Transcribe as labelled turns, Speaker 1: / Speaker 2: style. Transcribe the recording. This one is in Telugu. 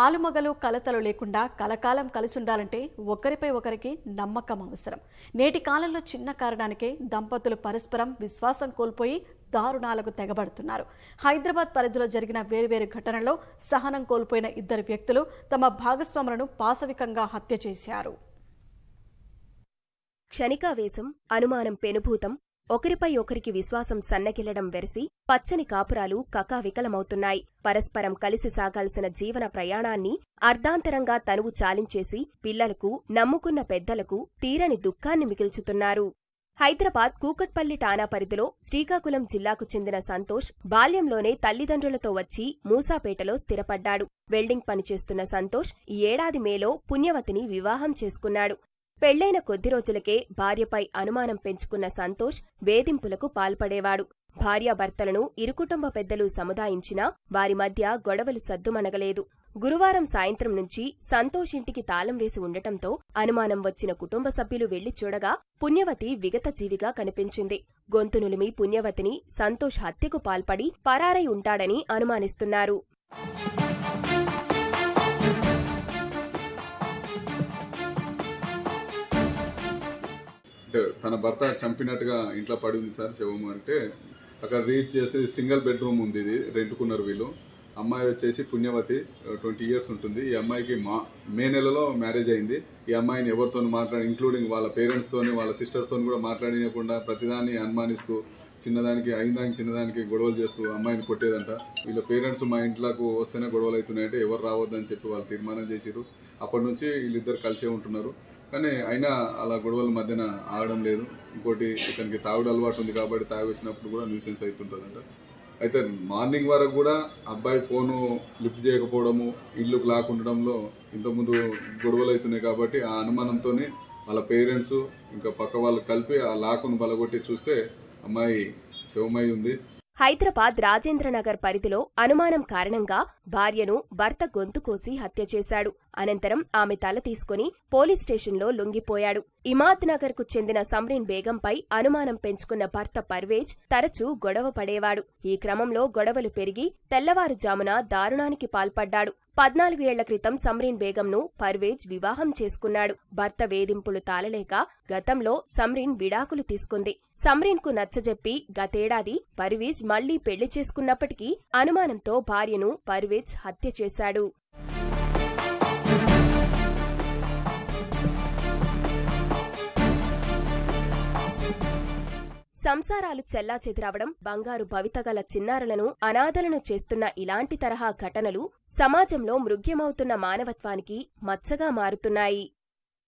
Speaker 1: ఆలుమగలు కలతలు లేకుండా కలకాలం కలిసి ఉండాలంటే ఒకరిపై ఒకరికి నమ్మకం అవసరం నేటి కాలంలో చిన్న కారణానికే దంపతులు పరస్పరం విశ్వాసం కోల్పోయి దారుణాలకు తెగబడుతున్నారు హైదరాబాద్ పరిధిలో జరిగిన వేర్వేరు ఘటనల్లో సహనం కోల్పోయిన ఇద్దరు వ్యక్తులు తమ భాగస్వాములను పాశవికంగా హత్య చేశారు క్షణికావేశం అనుమానం పెనుభూతం ఒకరిపై ఒకరికి విశ్వాసం సన్నగిల్లడం వెరసి పచ్చని కాపురాలు కకావికలమవుతున్నాయి పరస్పరం కలిసి సాగాల్సిన జీవన ప్రయాణాన్ని అర్ధాంతరంగా తనువు చాలించేసి పిల్లలకు నమ్ముకున్న పెద్దలకు తీరని దుఃఖాన్ని మిగిల్చుతున్నారు హైదరాబాద్ కూకట్పల్లి టానా పరిధిలో శ్రీకాకుళం జిల్లాకు చెందిన సంతోష్ బాల్యంలోనే తల్లిదండ్రులతో వచ్చి మూసాపేటలో స్థిరపడ్డాడు వెల్డింగ్ పనిచేస్తున్న సంతోష్ ఈ ఏడాది మేలో పుణ్యవతిని వివాహం చేసుకున్నాడు పెళ్లైన కొద్ది రోజులకే భార్యపై అనుమానం పెంచుకున్న సంతోష్ వేధింపులకు పాల్పడేవాడు భార్యాభర్తలను ఇరుకుటుంబ పెద్దలు సముదాయించినా వారి మధ్య గొడవలు సద్దుమణగలేదు గురువారం సాయంత్రం నుంచి సంతోష్ ఇంటికి తాళం వేసి ఉండటంతో అనుమానం వచ్చిన కుటుంబ సభ్యులు వెళ్లి చూడగా పుణ్యవతి విగత జీవిగా కనిపించింది గొంతునులిమి పుణ్యవతిని సంతోష్ హత్యకు పాల్పడి పరారై ఉంటాడని అనుమానిస్తున్నారు
Speaker 2: తన భర్త చంపినట్టుగా ఇంట్లో పడి ఉంది సార్ శవము అంటే అక్కడ రీచ్ చేసి సింగిల్ బెడ్రూమ్ ఉంది ఇది రెంట్కున్నారు వీళ్ళు అమ్మాయి వచ్చేసి పుణ్యవతి ట్వంటీ ఇయర్స్ ఉంటుంది ఈ అమ్మాయికి మా మే నెలలో మ్యారేజ్ అయింది ఈ అమ్మాయిని ఎవరితో మాట్లాడి ఇంక్లూడింగ్ వాళ్ళ పేరెంట్స్తోని వాళ్ళ సిస్టర్స్తో కూడా మాట్లాడినకుండా ప్రతిదాన్ని అనుమానిస్తూ చిన్నదానికి అయిందానికి చిన్నదానికి గొడవలు చేస్తూ అమ్మాయిని కొట్టేదంట వీళ్ళ పేరెంట్స్ మా ఇంట్లోకి వస్తేనే గొడవలు అవుతున్నాయంటే ఎవరు రావద్దని చెప్పి వాళ్ళు తీర్మానం చేసిరు అప్పటి నుంచి వీళ్ళిద్దరు కలిసే ఉంటున్నారు కానీ అయినా అలా గొడవల మధ్యన ఆగడం లేదు ఇంకోటి ఇతనికి తాగుడు అలవాటు ఉంది కాబట్టి తాగేసినప్పుడు కూడా న్యూసెన్స్ సార్ అయితే మార్నింగ్ వరకు కూడా అబ్బాయి ఫోను లిఫ్ట్ చేయకపోవడము ఇల్లు లాక్ ఉండడంలో ఇంతకుముందు గొడవలు అవుతున్నాయి కాబట్టి ఆ అనుమానంతో వాళ్ళ పేరెంట్స్ ఇంకా పక్క వాళ్ళు కలిపి ఆ లాకును బలగొట్టి చూస్తే అమ్మాయి శివమై ఉంది
Speaker 1: హైదరాబాద్ రాజేంద్రనగర్ పరిధిలో అనుమానం కారణంగా భార్యను భర్త గొంతు కోసి హత్య చేశాడు అనంతరం ఆమె తల తీసుకుని పోలీస్ స్టేషన్లో లొంగిపోయాడు ఇమాద్ నగర్కు చెందిన సమ్రీన్ బేగంపై అనుమానం పెంచుకున్న భర్త పర్వేజ్ తరచూ గొడవ పడేవాడు ఈ క్రమంలో గొడవలు పెరిగి తెల్లవారుజామున దారుణానికి పాల్పడ్డాడు పద్నాలుగు ఏళ్ల క్రితం సమ్రీన్ బేగంను పర్వేజ్ వివాహం చేసుకున్నాడు భర్త వేధింపులు తాళలేక గతంలో సమ్రీన్ విడాకులు తీసుకుంది సమ్రీన్కు నచ్చజెప్పి గతేడాది పర్వేజ్ మళ్లీ పెళ్లి చేసుకున్నప్పటికీ అనుమానంతో భార్యను పర్వేజ్ హత్య చేశాడు సంసారాలు చెల్లా చెదిరావడం బంగారు భవితగల చిన్నారులను అనాథలను చేస్తున్న ఇలాంటి తరహా ఘటనలు సమాజంలో మృగ్యమవుతున్న మానవత్వానికి మచ్చగా మారుతున్నాయి